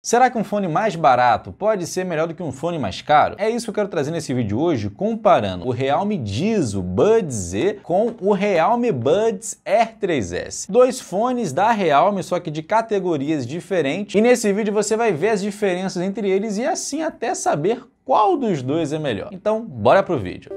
Será que um fone mais barato pode ser melhor do que um fone mais caro? É isso que eu quero trazer nesse vídeo hoje, comparando o Realme Dizo Buds Z com o Realme Buds Air 3S. Dois fones da Realme, só que de categorias diferentes. E nesse vídeo você vai ver as diferenças entre eles e assim até saber qual dos dois é melhor. Então, bora pro vídeo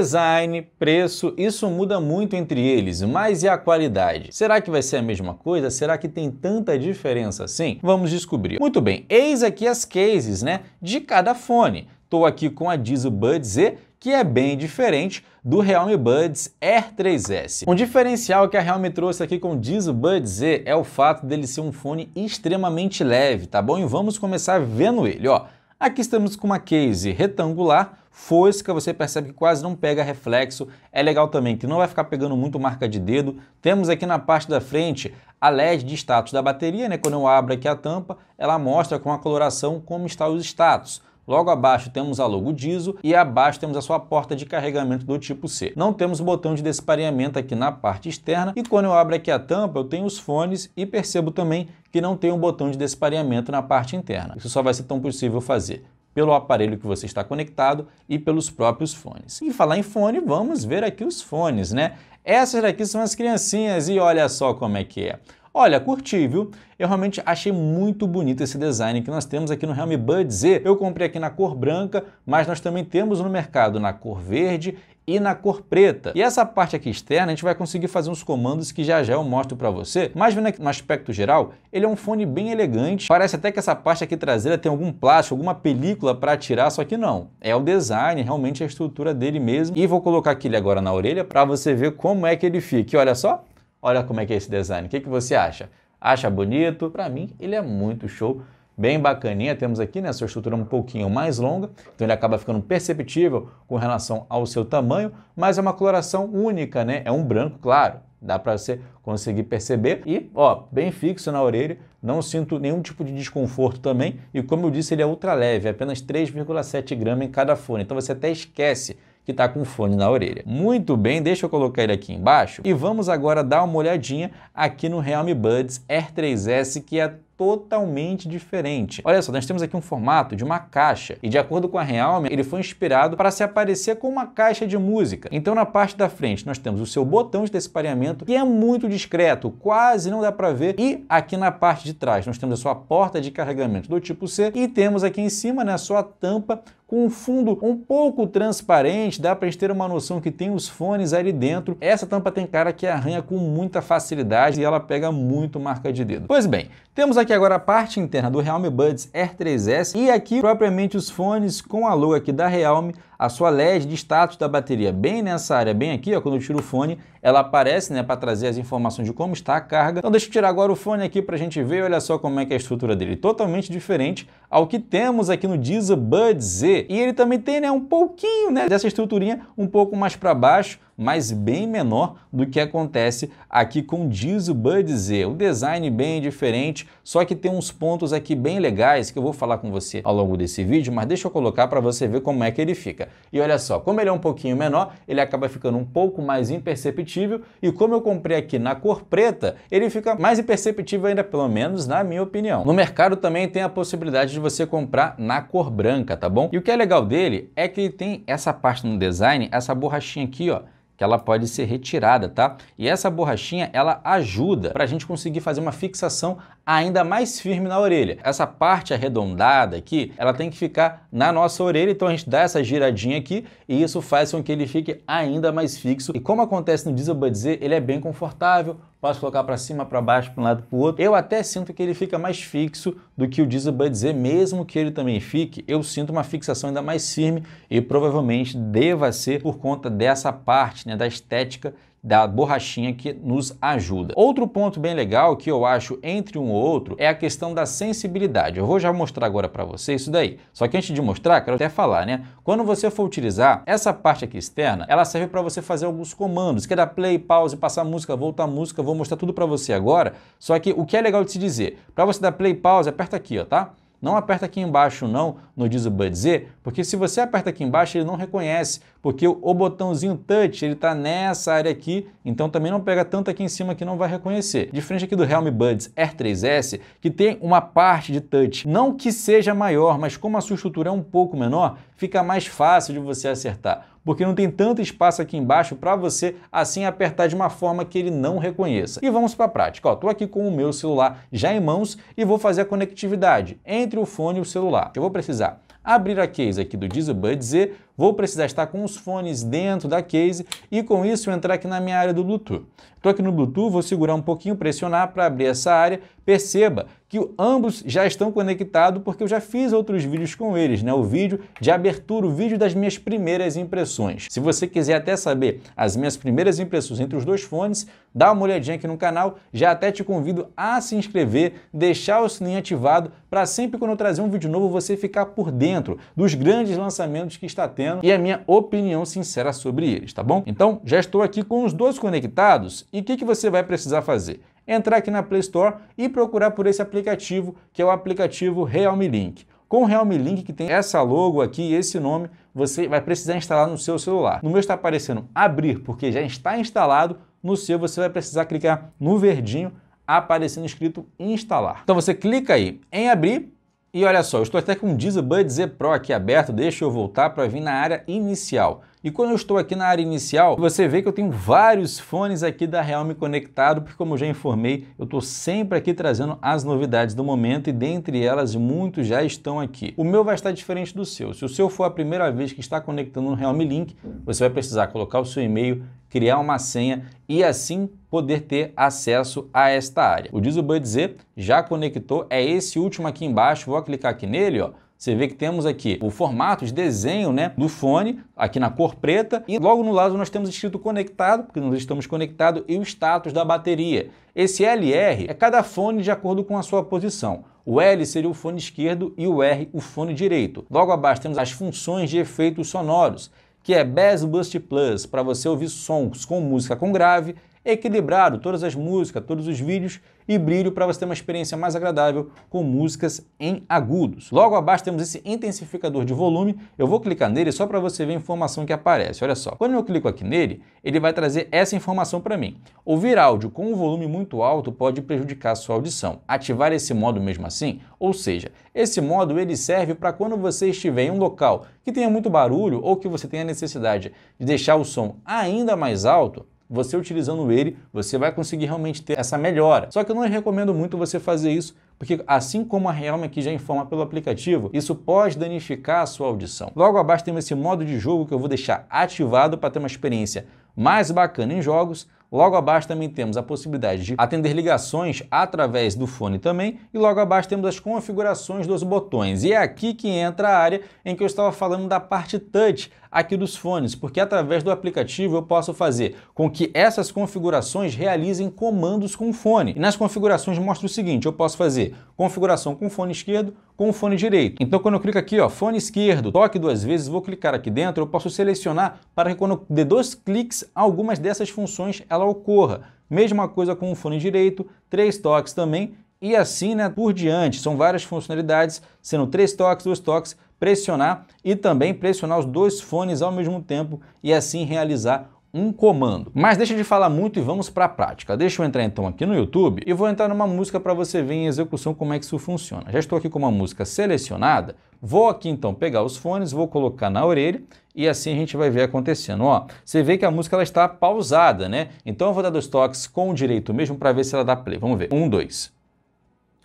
design, preço, isso muda muito entre eles, mas e a qualidade? Será que vai ser a mesma coisa? Será que tem tanta diferença assim? Vamos descobrir. Muito bem, eis aqui as cases né, de cada fone. Estou aqui com a Diesel Bud Z, que é bem diferente do Realme Buds Air 3S. Um diferencial que a Realme trouxe aqui com o Diesel Buds Z é o fato dele ser um fone extremamente leve, tá bom? E vamos começar vendo ele, ó. Aqui estamos com uma case retangular, fosca, você percebe que quase não pega reflexo. É legal também que não vai ficar pegando muito marca de dedo. Temos aqui na parte da frente a LED de status da bateria, né? Quando eu abro aqui a tampa, ela mostra com a coloração como está os status. Logo abaixo temos a logo DISO e abaixo temos a sua porta de carregamento do tipo C. Não temos botão de despareamento aqui na parte externa e quando eu abro aqui a tampa eu tenho os fones e percebo também que não tem um botão de despareamento na parte interna. Isso só vai ser tão possível fazer pelo aparelho que você está conectado e pelos próprios fones. E falar em fone, vamos ver aqui os fones, né? Essas daqui são as criancinhas e olha só como é que é. Olha, curti, viu? Eu realmente achei muito bonito esse design que nós temos aqui no Realme Bud Z. Eu comprei aqui na cor branca, mas nós também temos no mercado na cor verde e na cor preta. E essa parte aqui externa a gente vai conseguir fazer uns comandos que já já eu mostro para você, mas vendo aqui no aspecto geral, ele é um fone bem elegante, parece até que essa parte aqui traseira tem algum plástico, alguma película para tirar, só que não. É o design, realmente a estrutura dele mesmo. E vou colocar aqui ele agora na orelha para você ver como é que ele fica. E olha só, olha como é que é esse design, o que, que você acha? Acha bonito? Para mim ele é muito show, bem bacaninha. Temos aqui né, sua estrutura um pouquinho mais longa, então ele acaba ficando perceptível com relação ao seu tamanho, mas é uma coloração única, né? É um branco claro. Dá para você conseguir perceber. E, ó, bem fixo na orelha, não sinto nenhum tipo de desconforto também. E como eu disse, ele é ultra leve, é apenas 3,7 gramas em cada fone. Então você até esquece que está com fone na orelha. Muito bem, deixa eu colocar ele aqui embaixo e vamos agora dar uma olhadinha aqui no Realme Buds Air 3S, que é totalmente diferente. Olha só, nós temos aqui um formato de uma caixa e de acordo com a Realme, ele foi inspirado para se aparecer como uma caixa de música. Então na parte da frente nós temos o seu botão de despareamento que é muito discreto, quase não dá para ver e aqui na parte de trás nós temos a sua porta de carregamento do tipo C e temos aqui em cima né, a sua tampa com um fundo um pouco transparente, dá para gente ter uma noção que tem os fones ali dentro. Essa tampa tem cara que arranha com muita facilidade e ela pega muito marca de dedo. Pois bem, temos aqui aqui agora a parte interna do Realme Buds Air 3S e aqui propriamente os fones com a lua aqui da Realme, a sua LED de status da bateria bem nessa área, bem aqui, ó, quando eu tiro o fone, ela aparece, né, para trazer as informações de como está a carga. Então deixa eu tirar agora o fone aqui para a gente ver, olha só como é que é a estrutura dele, totalmente diferente ao que temos aqui no Deezer Buds Z. E ele também tem, né, um pouquinho, né, dessa estruturinha um pouco mais para baixo, mas bem menor do que acontece aqui com o diesel Bud Z. O design bem diferente, só que tem uns pontos aqui bem legais que eu vou falar com você ao longo desse vídeo, mas deixa eu colocar para você ver como é que ele fica. E olha só, como ele é um pouquinho menor, ele acaba ficando um pouco mais imperceptível e como eu comprei aqui na cor preta, ele fica mais imperceptível ainda, pelo menos na minha opinião. No mercado também tem a possibilidade de você comprar na cor branca, tá bom? E o que é legal dele é que ele tem essa parte no design, essa borrachinha aqui, ó, que ela pode ser retirada, tá? E essa borrachinha, ela ajuda para a gente conseguir fazer uma fixação ainda mais firme na orelha. Essa parte arredondada aqui, ela tem que ficar na nossa orelha, então a gente dá essa giradinha aqui e isso faz com que ele fique ainda mais fixo. E como acontece no Diesel Budz, ele é bem confortável, posso colocar para cima, para baixo, para um lado, para o outro. Eu até sinto que ele fica mais fixo do que o Diesel Bud Z, mesmo que ele também fique, eu sinto uma fixação ainda mais firme e provavelmente deva ser por conta dessa parte, né, da estética da borrachinha que nos ajuda. Outro ponto bem legal que eu acho entre um ou outro é a questão da sensibilidade. Eu vou já mostrar agora para você isso daí. Só que antes de mostrar, quero até falar, né? Quando você for utilizar essa parte aqui externa, ela serve para você fazer alguns comandos, que é dar play, pause, passar música, voltar música, vou mostrar tudo para você agora. Só que o que é legal de se dizer, para você dar play, pause, aperta aqui, ó, tá? Não aperta aqui embaixo não, no Diz o Bud Z, porque se você aperta aqui embaixo, ele não reconhece porque o botãozinho touch ele está nessa área aqui, então também não pega tanto aqui em cima que não vai reconhecer. Diferente aqui do Realme Buds Air 3S, que tem uma parte de touch, não que seja maior, mas como a sua estrutura é um pouco menor, fica mais fácil de você acertar porque não tem tanto espaço aqui embaixo para você assim apertar de uma forma que ele não reconheça. E vamos para a prática. Estou aqui com o meu celular já em mãos e vou fazer a conectividade entre o fone e o celular. Eu vou precisar abrir a case aqui do Buds dizer vou precisar estar com os fones dentro da case e com isso entrar aqui na minha área do Bluetooth. Estou aqui no Bluetooth, vou segurar um pouquinho, pressionar para abrir essa área. Perceba que ambos já estão conectados porque eu já fiz outros vídeos com eles, né? O vídeo de abertura, o vídeo das minhas primeiras impressões. Se você quiser até saber as minhas primeiras impressões entre os dois fones, dá uma olhadinha aqui no canal, já até te convido a se inscrever, deixar o sininho ativado para sempre quando eu trazer um vídeo novo você ficar por dentro dos grandes lançamentos que está tendo e a minha opinião sincera sobre eles, tá bom? Então, já estou aqui com os dois conectados e o que, que você vai precisar fazer? entrar aqui na Play Store e procurar por esse aplicativo, que é o aplicativo Realme Link. Com o Realme Link, que tem essa logo aqui, esse nome, você vai precisar instalar no seu celular. No meu está aparecendo abrir, porque já está instalado. No seu, você vai precisar clicar no verdinho, aparecendo escrito instalar. Então você clica aí em abrir, e olha só, eu estou até com o Deezer Bud Z Pro aqui aberto, deixa eu voltar para vir na área inicial. E quando eu estou aqui na área inicial, você vê que eu tenho vários fones aqui da Realme conectado, porque como eu já informei, eu estou sempre aqui trazendo as novidades do momento e dentre elas muitos já estão aqui. O meu vai estar diferente do seu. Se o seu for a primeira vez que está conectando no Realme Link, você vai precisar colocar o seu e-mail, criar uma senha e assim poder ter acesso a esta área. O Dizuban dizer já conectou, é esse último aqui embaixo, vou clicar aqui nele, ó você vê que temos aqui o formato de desenho né, do fone, aqui na cor preta, e logo no lado nós temos escrito conectado, porque nós estamos conectados, e o status da bateria. Esse LR é cada fone de acordo com a sua posição. O L seria o fone esquerdo e o R o fone direito. Logo abaixo temos as funções de efeitos sonoros, que é Bass Boost Plus, para você ouvir sons com música com grave, equilibrado, todas as músicas, todos os vídeos e brilho para você ter uma experiência mais agradável com músicas em agudos. Logo abaixo temos esse intensificador de volume, eu vou clicar nele só para você ver a informação que aparece, olha só. Quando eu clico aqui nele, ele vai trazer essa informação para mim. Ouvir áudio com um volume muito alto pode prejudicar sua audição. Ativar esse modo mesmo assim, ou seja, esse modo ele serve para quando você estiver em um local que tenha muito barulho ou que você tenha necessidade de deixar o som ainda mais alto, você utilizando ele, você vai conseguir realmente ter essa melhora. Só que eu não recomendo muito você fazer isso porque assim como a Realme aqui já informa pelo aplicativo, isso pode danificar a sua audição. Logo abaixo temos esse modo de jogo que eu vou deixar ativado para ter uma experiência mais bacana em jogos. Logo abaixo também temos a possibilidade de atender ligações através do fone também. E logo abaixo temos as configurações dos botões. E é aqui que entra a área em que eu estava falando da parte touch, aqui dos fones, porque através do aplicativo eu posso fazer com que essas configurações realizem comandos com o fone. E nas configurações mostra o seguinte, eu posso fazer configuração com fone esquerdo, com o fone direito. Então quando eu clico aqui, ó, fone esquerdo, toque duas vezes, vou clicar aqui dentro, eu posso selecionar para que quando eu dê dois cliques, algumas dessas funções ela ocorra. Mesma coisa com o fone direito, três toques também, e assim né, por diante. São várias funcionalidades, sendo três toques, dois toques, pressionar e também pressionar os dois fones ao mesmo tempo e assim realizar um comando. Mas deixa de falar muito e vamos para a prática. Deixa eu entrar então aqui no YouTube e vou entrar numa música para você ver em execução como é que isso funciona. Já estou aqui com uma música selecionada, vou aqui então pegar os fones, vou colocar na orelha e assim a gente vai ver acontecendo. Ó, você vê que a música ela está pausada, né? Então eu vou dar dois toques com o direito mesmo para ver se ela dá play. Vamos ver. Um, dois.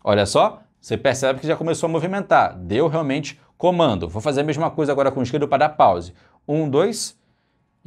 Olha só, você percebe que já começou a movimentar. Deu realmente Comando, vou fazer a mesma coisa agora com o esquerdo para dar pause. 1, 2,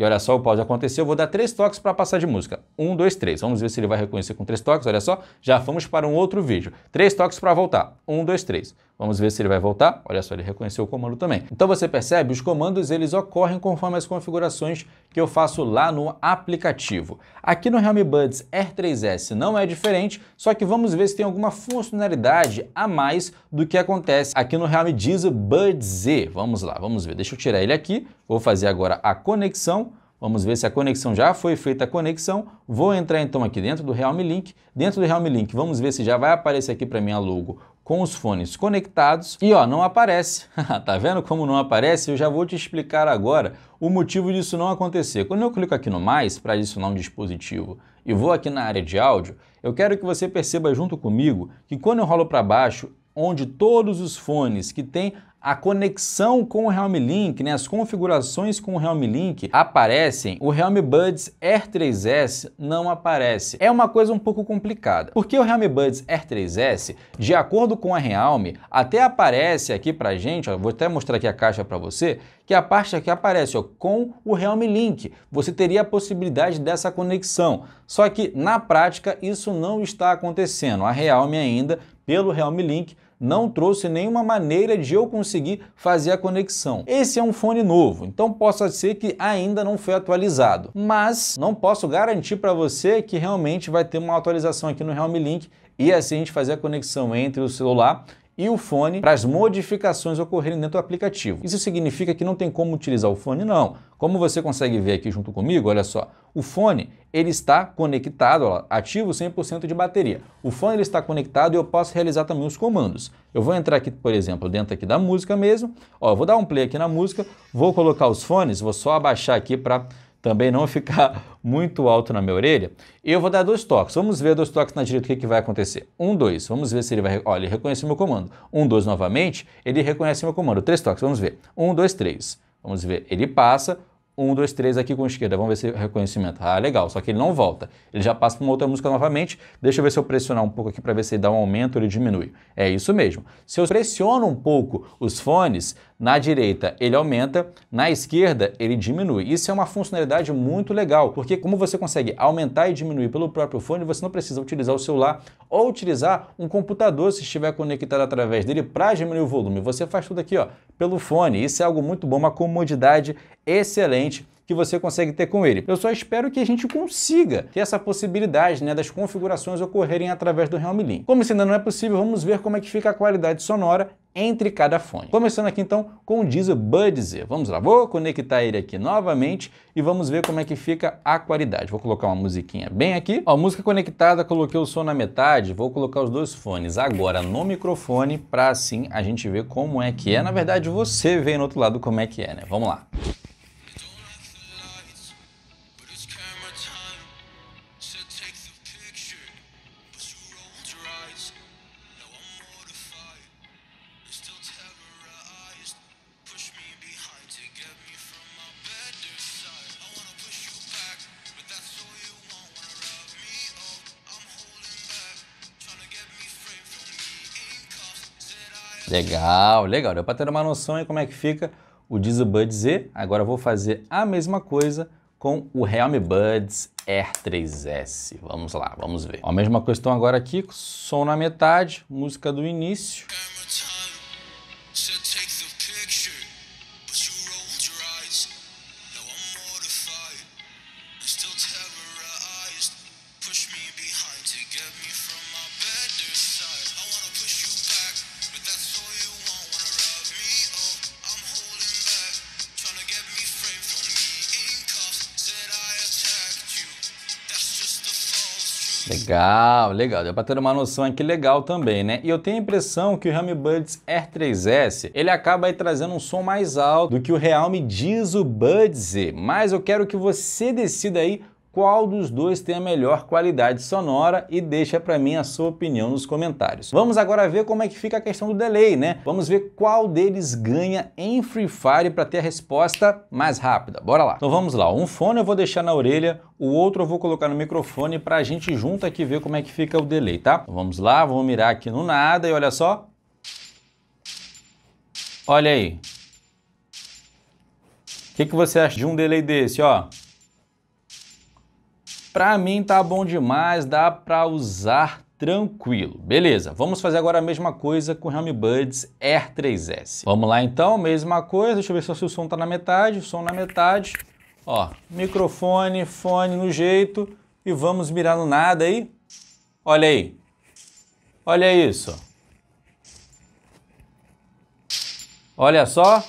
e olha só, o pause aconteceu. Eu vou dar três toques para passar de música. Um, dois, três. Vamos ver se ele vai reconhecer com três toques. Olha só, já fomos para um outro vídeo. Três toques para voltar. Um, dois, três. Vamos ver se ele vai voltar. Olha só, ele reconheceu o comando também. Então você percebe, os comandos eles ocorrem conforme as configurações que eu faço lá no aplicativo. Aqui no Realme Buds R3S não é diferente, só que vamos ver se tem alguma funcionalidade a mais do que acontece aqui no Realme Diesel Buds Z. Vamos lá, vamos ver. Deixa eu tirar ele aqui, vou fazer agora a conexão Vamos ver se a conexão já foi feita a conexão. Vou entrar então aqui dentro do Realme Link. Dentro do Realme Link, vamos ver se já vai aparecer aqui para mim a logo com os fones conectados. E ó, não aparece. tá vendo como não aparece? Eu já vou te explicar agora o motivo disso não acontecer. Quando eu clico aqui no mais para adicionar um dispositivo e vou aqui na área de áudio, eu quero que você perceba junto comigo que quando eu rolo para baixo, onde todos os fones que têm a conexão com o Realme Link, né, as configurações com o Realme Link aparecem, o Realme Buds Air 3S não aparece. É uma coisa um pouco complicada, porque o Realme Buds Air 3S, de acordo com a Realme, até aparece aqui pra gente, ó, vou até mostrar aqui a caixa para você, que a parte aqui aparece ó, com o Realme Link. Você teria a possibilidade dessa conexão, só que na prática isso não está acontecendo. A Realme ainda, pelo Realme Link, não hum. trouxe nenhuma maneira de eu conseguir fazer a conexão. Esse é um fone novo, então possa ser que ainda não foi atualizado, mas não posso garantir para você que realmente vai ter uma atualização aqui no Realme Link e assim a gente fazer a conexão entre o celular e o fone para as modificações ocorrerem dentro do aplicativo. Isso significa que não tem como utilizar o fone, não. Como você consegue ver aqui junto comigo, olha só, o fone ele está conectado, ó, ativo 100% de bateria. O fone ele está conectado e eu posso realizar também os comandos. Eu vou entrar aqui, por exemplo, dentro aqui da música mesmo, ó, vou dar um play aqui na música, vou colocar os fones, vou só abaixar aqui para também não ficar muito alto na minha orelha, eu vou dar dois toques. Vamos ver dois toques na direita o que, que vai acontecer. Um, dois. Vamos ver se ele vai... Olha, ele reconhece meu comando. Um, dois novamente, ele reconhece meu comando. Três toques, vamos ver. Um, dois, três. Vamos ver. Ele passa. Um, dois, três aqui com a esquerda. Vamos ver se reconhecimento. Ah, legal. Só que ele não volta. Ele já passa para uma outra música novamente. Deixa eu ver se eu pressionar um pouco aqui para ver se ele dá um aumento ou ele diminui. É isso mesmo. Se eu pressiono um pouco os fones, na direita ele aumenta, na esquerda ele diminui. Isso é uma funcionalidade muito legal, porque como você consegue aumentar e diminuir pelo próprio fone, você não precisa utilizar o celular ou utilizar um computador se estiver conectado através dele para diminuir o volume. Você faz tudo aqui ó, pelo fone. Isso é algo muito bom, uma comodidade excelente que você consegue ter com ele. Eu só espero que a gente consiga ter essa possibilidade né, das configurações ocorrerem através do Realme Link. Como isso ainda não é possível, vamos ver como é que fica a qualidade sonora entre cada fone. Começando aqui então com o diesel Budzer. Vamos lá, vou conectar ele aqui novamente e vamos ver como é que fica a qualidade. Vou colocar uma musiquinha bem aqui. Ó, música conectada, coloquei o som na metade, vou colocar os dois fones agora no microfone para assim a gente ver como é que é. Na verdade você vê no outro lado como é que é, né? Vamos lá. Legal, legal. Deu para ter uma noção aí como é que fica o Deezer Buds Z. Agora eu vou fazer a mesma coisa com o Realme Buds r 3S. Vamos lá, vamos ver. Ó, a mesma questão agora aqui, som na metade, música do início. Legal, legal. Deu para ter uma noção aqui legal também, né? E eu tenho a impressão que o Realme Buds R3S, ele acaba aí trazendo um som mais alto do que o Realme Diz o Buds Z. Mas eu quero que você decida aí qual dos dois tem a melhor qualidade sonora e deixa para mim a sua opinião nos comentários. Vamos agora ver como é que fica a questão do delay, né? Vamos ver qual deles ganha em Free Fire para ter a resposta mais rápida. Bora lá. Então vamos lá. Um fone eu vou deixar na orelha, o outro eu vou colocar no microfone para a gente junto aqui ver como é que fica o delay, tá? Então vamos lá, vamos mirar aqui no nada e olha só. Olha aí. O que, que você acha de um delay desse, ó? Para mim tá bom demais, dá para usar tranquilo. Beleza, vamos fazer agora a mesma coisa com o Realme Buds Air 3S. Vamos lá então, mesma coisa, deixa eu ver se o som tá na metade, o som na metade. Ó, microfone, fone no jeito e vamos mirar no nada aí. Olha aí. Olha isso. Olha só.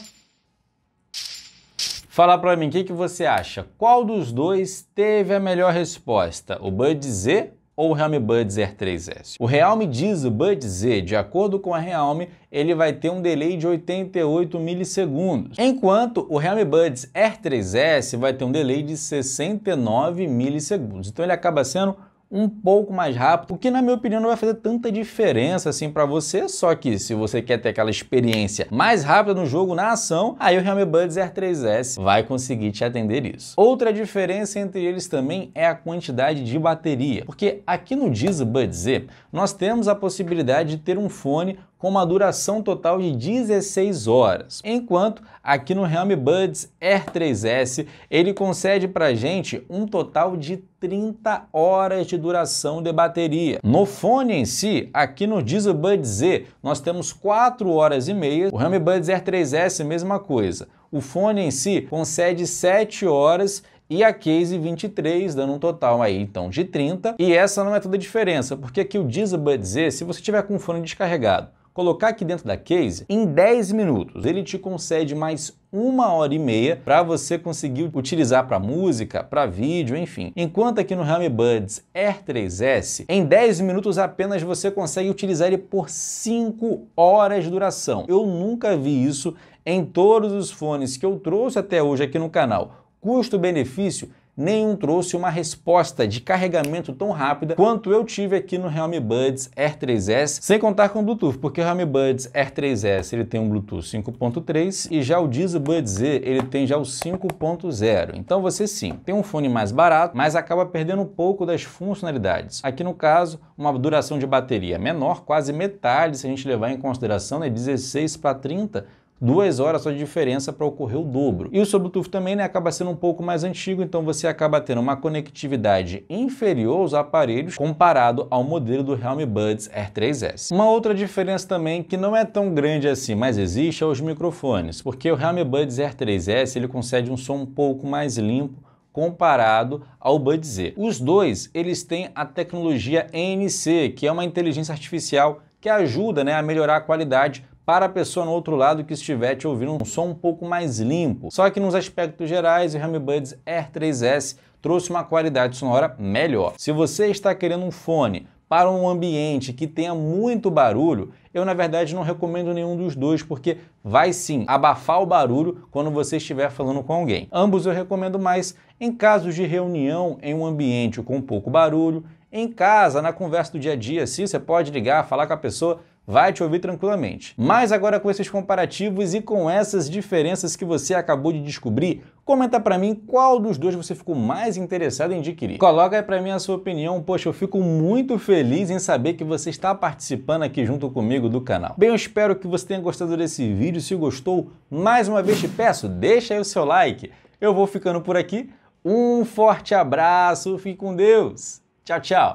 Fala para mim, o que, que você acha? Qual dos dois teve a melhor resposta? O Bud Z ou o Realme Buds Air 3S. O Realme diz o Buds Z, de acordo com a Realme, ele vai ter um delay de 88 milissegundos, enquanto o Realme Buds Air 3S vai ter um delay de 69 milissegundos. Então ele acaba sendo um pouco mais rápido, o que na minha opinião não vai fazer tanta diferença assim para você, só que se você quer ter aquela experiência mais rápida no jogo, na ação, aí o Realme Buds Air 3S vai conseguir te atender isso. Outra diferença entre eles também é a quantidade de bateria, porque aqui no diz Buds Z nós temos a possibilidade de ter um fone com uma duração total de 16 horas. Enquanto aqui no Realme Buds Air 3S ele concede para gente um total de 30 horas de duração de bateria. No fone em si, aqui no Diesel Buds Z, nós temos 4 horas e meia. O Realme Buds Air 3S, mesma coisa. O fone em si concede 7 horas e a case 23, dando um total aí então de 30. E essa não é toda a diferença, porque aqui o Diesel Buds Z, se você tiver com o fone descarregado, colocar aqui dentro da case, em 10 minutos ele te concede mais uma hora e meia para você conseguir utilizar para música, para vídeo, enfim. Enquanto aqui no Realme Buds Air 3S, em 10 minutos apenas você consegue utilizar ele por 5 horas de duração. Eu nunca vi isso em todos os fones que eu trouxe até hoje aqui no canal. Custo-benefício nenhum trouxe uma resposta de carregamento tão rápida quanto eu tive aqui no Realme Buds Air 3S, sem contar com o Bluetooth, porque o Realme Buds Air 3S ele tem um Bluetooth 5.3 e já o Deezer Buds Z ele tem já o 5.0. Então você sim, tem um fone mais barato, mas acaba perdendo um pouco das funcionalidades. Aqui no caso, uma duração de bateria menor, quase metade se a gente levar em consideração, né, 16 para 30 duas horas só de diferença para ocorrer o dobro. E o seu Bluetooth também né, acaba sendo um pouco mais antigo, então você acaba tendo uma conectividade inferior aos aparelhos comparado ao modelo do Realme Buds R3S. Uma outra diferença também que não é tão grande assim, mas existe, é os microfones, porque o Realme Buds R3S ele concede um som um pouco mais limpo comparado ao Bud Z. Os dois, eles têm a tecnologia ENC, que é uma inteligência artificial que ajuda né, a melhorar a qualidade para a pessoa no outro lado que estiver te ouvindo um som um pouco mais limpo. Só que nos aspectos gerais, o HammyBuds Air 3S trouxe uma qualidade sonora melhor. Se você está querendo um fone para um ambiente que tenha muito barulho, eu na verdade não recomendo nenhum dos dois, porque vai sim abafar o barulho quando você estiver falando com alguém. Ambos eu recomendo mais em casos de reunião em um ambiente com pouco barulho, em casa, na conversa do dia a dia, sim, você pode ligar, falar com a pessoa vai te ouvir tranquilamente. Mas agora com esses comparativos e com essas diferenças que você acabou de descobrir, comenta para mim qual dos dois você ficou mais interessado em adquirir. Coloca aí para mim a sua opinião, poxa, eu fico muito feliz em saber que você está participando aqui junto comigo do canal. Bem, eu espero que você tenha gostado desse vídeo. Se gostou, mais uma vez te peço, deixa aí o seu like. Eu vou ficando por aqui. Um forte abraço, fique com Deus. Tchau, tchau.